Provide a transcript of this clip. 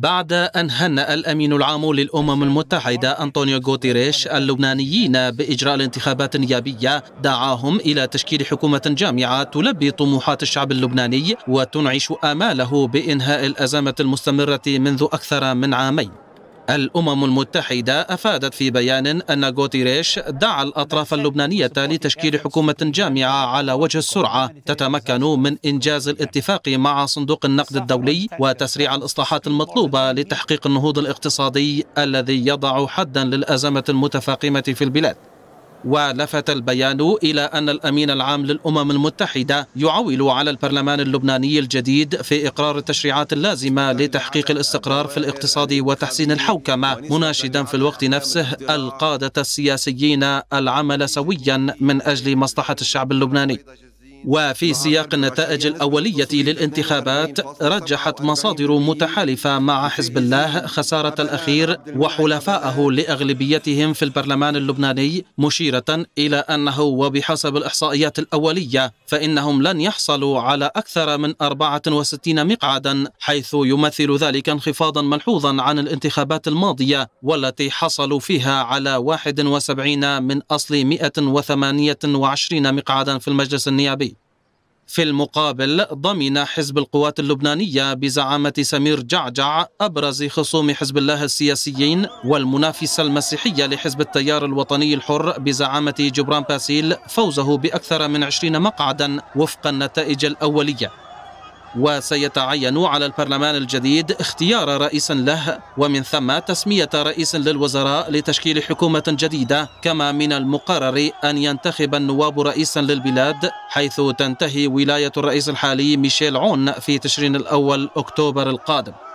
بعد أن هنأ الأمين العام للأمم المتحدة أنطونيو غوتيريش اللبنانيين بإجراء الانتخابات النيابية دعاهم إلى تشكيل حكومة جامعة تلبي طموحات الشعب اللبناني وتنعش آماله بإنهاء الأزمة المستمرة منذ أكثر من عامين الأمم المتحدة أفادت في بيان أن غوتيريش دعا الأطراف اللبنانية لتشكيل حكومة جامعة على وجه السرعة تتمكن من إنجاز الاتفاق مع صندوق النقد الدولي وتسريع الإصلاحات المطلوبة لتحقيق النهوض الاقتصادي الذي يضع حدا للأزمة المتفاقمة في البلاد ولفت البيان إلى أن الأمين العام للأمم المتحدة يعول على البرلمان اللبناني الجديد في إقرار التشريعات اللازمة لتحقيق الاستقرار في الاقتصاد وتحسين الحوكمة مناشدا في الوقت نفسه القادة السياسيين العمل سويا من أجل مصلحة الشعب اللبناني وفي سياق النتائج الأولية للانتخابات رجحت مصادر متحالفة مع حزب الله خسارة الأخير وحلفائه لأغلبيتهم في البرلمان اللبناني مشيرة إلى أنه وبحسب الإحصائيات الأولية فإنهم لن يحصلوا على أكثر من 64 مقعدا حيث يمثل ذلك انخفاضا ملحوظا عن الانتخابات الماضية والتي حصلوا فيها على 71 من أصل 128 مقعدا في المجلس النيابي في المقابل ضمن حزب القوات اللبنانية بزعامة سمير جعجع أبرز خصوم حزب الله السياسيين والمنافسة المسيحية لحزب التيار الوطني الحر بزعامة جبران باسيل فوزه بأكثر من 20 مقعدا وفق النتائج الأولية وسيتعين على البرلمان الجديد اختيار رئيس له ومن ثم تسمية رئيس للوزراء لتشكيل حكومة جديدة كما من المقرر أن ينتخب النواب رئيسا للبلاد حيث تنتهي ولاية الرئيس الحالي ميشيل عون في تشرين الأول أكتوبر القادم